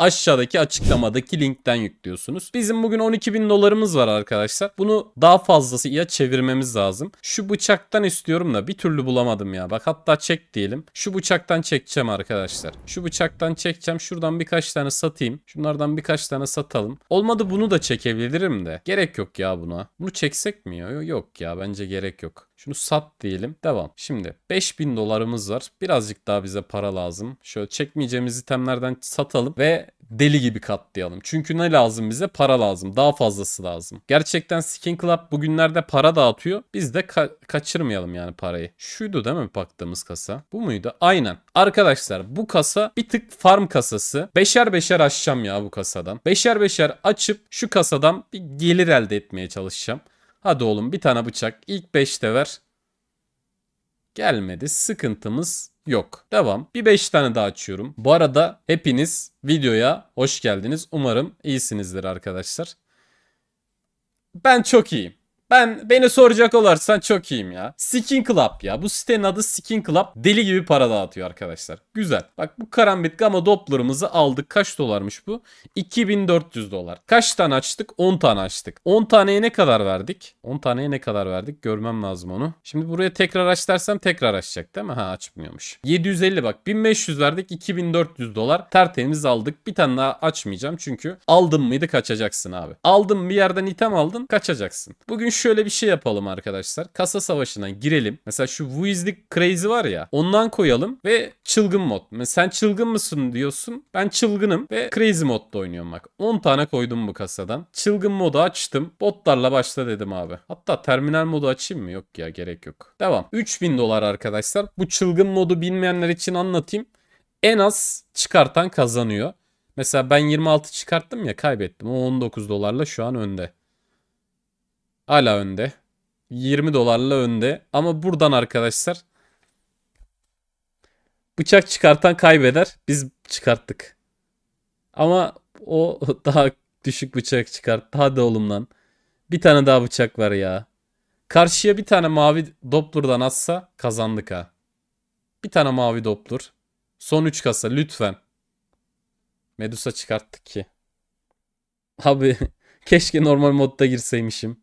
aşağıdaki açıklamadaki linkten yüklüyorsunuz. Bizim bugün 12 bin dolarımız var arkadaşlar. Bunu daha fazlası ya çevirmemiz lazım. Şu bıçaktan istiyorum da bir türlü bulamadım ya. Bak hatta çek diyelim. Şu bıçaktan çekeceğim arkadaşlar. Şu bıçaktan çekeceğim. Şuradan birkaç tane satayım. Şunlardan birkaç tane satalım. Olmadı bunu da çekebilirim de. Gerek yok ya buna. Bunu çeksek mi ya? Yok ya bence gerek yok. Şunu sat diyelim. Devam. Şimdi 5000 dolarımız var. Birazcık daha bize para lazım. Şöyle çekmeyeceğimiz itemlerden satalım ve deli gibi katlayalım. Çünkü ne lazım bize? Para lazım. Daha fazlası lazım. Gerçekten Skin Club bugünlerde para dağıtıyor. Biz de ka- kaçırmayalım yani parayı. Şuydu değil mi baktığımız kasa? Bu muydu? Aynen. Arkadaşlar bu kasa bir tık farm kasası. Beşer beşer açacağım ya bu kasadan. Beşer beşer açıp şu kasadan bir gelir elde etmeye çalışacağım. Hadi oğlum bir tane bıçak ilk 5'te ver. Gelmedi sıkıntımız yok. Devam. Bir 5 tane daha açıyorum. Bu arada hepiniz videoya hoş geldiniz. Umarım iyisinizdir arkadaşlar. Ben çok iyiyim. Ben beni soracak olursan çok iyiyim ya. Skin Club ya. Bu sitenin adı Skin Club. Deli gibi para dağıtıyor arkadaşlar. Güzel. Bak bu karambit gama Doppler'ımızı aldık. Kaç dolarmış bu? 2400 dolar. Kaç tane açtık? 10 tane açtık. 10 taneye ne kadar verdik? 10 taneye ne kadar verdik? Görmem lazım onu. Şimdi buraya tekrar aç dersem tekrar açacak değil mi? Ha açmıyormuş. 750 bak. 1500 verdik. 2400 dolar. Tertemiz aldık. Bir tane daha açmayacağım çünkü aldın mıydı kaçacaksın abi. Aldın bir yerden item aldın kaçacaksın. Bugün şu şöyle bir şey yapalım arkadaşlar. Kasa savaşına girelim. Mesela şu Weasley Crazy var ya. Ondan koyalım ve çılgın mod. Mesela sen çılgın mısın diyorsun. Ben çılgınım ve Crazy modda oynuyorum bak. 10 tane koydum bu kasadan. Çılgın modu açtım. Botlarla başla dedim abi. Hatta terminal modu açayım mı? Yok ya gerek yok. Devam. 3000 dolar arkadaşlar. Bu çılgın modu bilmeyenler için anlatayım. En az çıkartan kazanıyor. Mesela ben 26 çıkarttım ya kaybettim. O 19 dolarla şu an önde. Hala önde. 20 dolarla önde. Ama buradan arkadaşlar bıçak çıkartan kaybeder. Biz çıkarttık. Ama o daha düşük bıçak çıkarttı. Hadi oğlum lan. Bir tane daha bıçak var ya. Karşıya bir tane mavi Doppler'dan atsa kazandık ha. Bir tane mavi Doppler. Son 3 kasa lütfen. Medusa çıkarttık ki. Abi keşke normal modda girseymişim.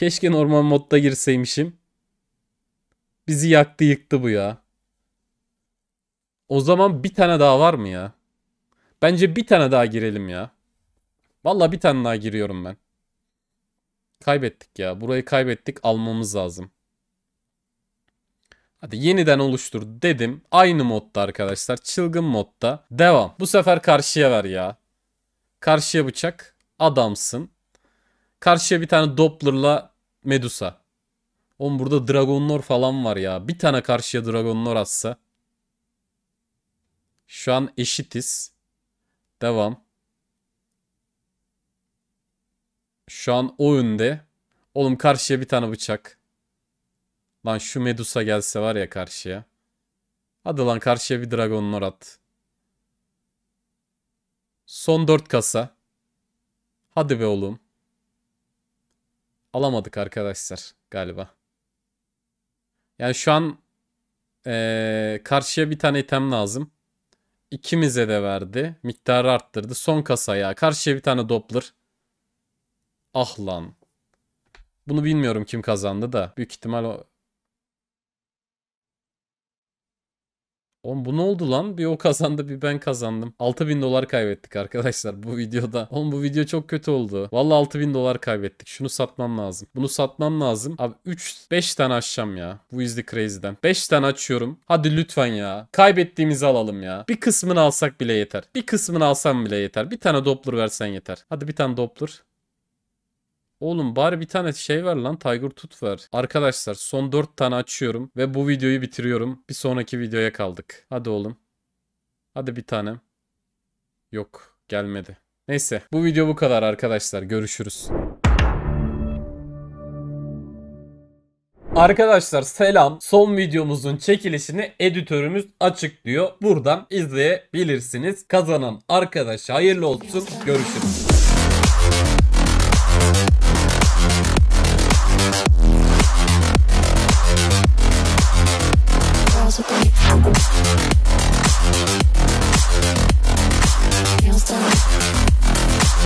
Keşke normal modda girseymişim. Bizi yaktı yıktı bu ya. O zaman bir tane daha var mı ya? Bence bir tane daha girelim ya. Valla bir tane daha giriyorum ben. Kaybettik ya. Burayı kaybettik. Almamız lazım. Hadi yeniden oluştur dedim. Aynı modda arkadaşlar. Çılgın modda. Devam. Bu sefer karşıya ver ya. Karşıya bıçak. Adamsın. Karşıya bir tane Doppler'la Medusa. Oğlum burada Dragonlor falan var ya. Bir tane karşıya Dragonlor atsa. Şu an eşitiz. Devam. Şu an o önde. Oğlum karşıya bir tane bıçak. Lan şu Medusa gelse var ya karşıya. Hadi lan karşıya bir Dragonlor at. Son 4 kasa. Hadi be oğlum alamadık arkadaşlar galiba. Yani şu an ee, karşıya bir tane item lazım. İkimize de verdi. Miktarı arttırdı. Son kasaya. Karşıya bir tane Doppler. Ah lan. Bunu bilmiyorum kim kazandı da. Büyük ihtimal o Oğlum bu ne oldu lan? Bir o kazandı bir ben kazandım. 6000 dolar kaybettik arkadaşlar bu videoda. Oğlum bu video çok kötü oldu. Valla 6000 dolar kaybettik. Şunu satmam lazım. Bunu satmam lazım. Abi 3 5 tane açacağım ya. Bu izli crazy'den. 5 tane açıyorum. Hadi lütfen ya. Kaybettiğimizi alalım ya. Bir kısmını alsak bile yeter. Bir kısmını alsam bile yeter. Bir tane Doppler versen yeter. Hadi bir tane Doppler. Oğlum bari bir tane şey var lan Tiger Tut ver. Arkadaşlar son 4 tane açıyorum ve bu videoyu bitiriyorum. Bir sonraki videoya kaldık. Hadi oğlum. Hadi bir tanem. Yok gelmedi. Neyse bu video bu kadar arkadaşlar. Görüşürüz. Arkadaşlar selam. Son videomuzun çekilişini editörümüz açıklıyor. Buradan izleyebilirsiniz. Kazanan arkadaş hayırlı olsun. Görüşürüz.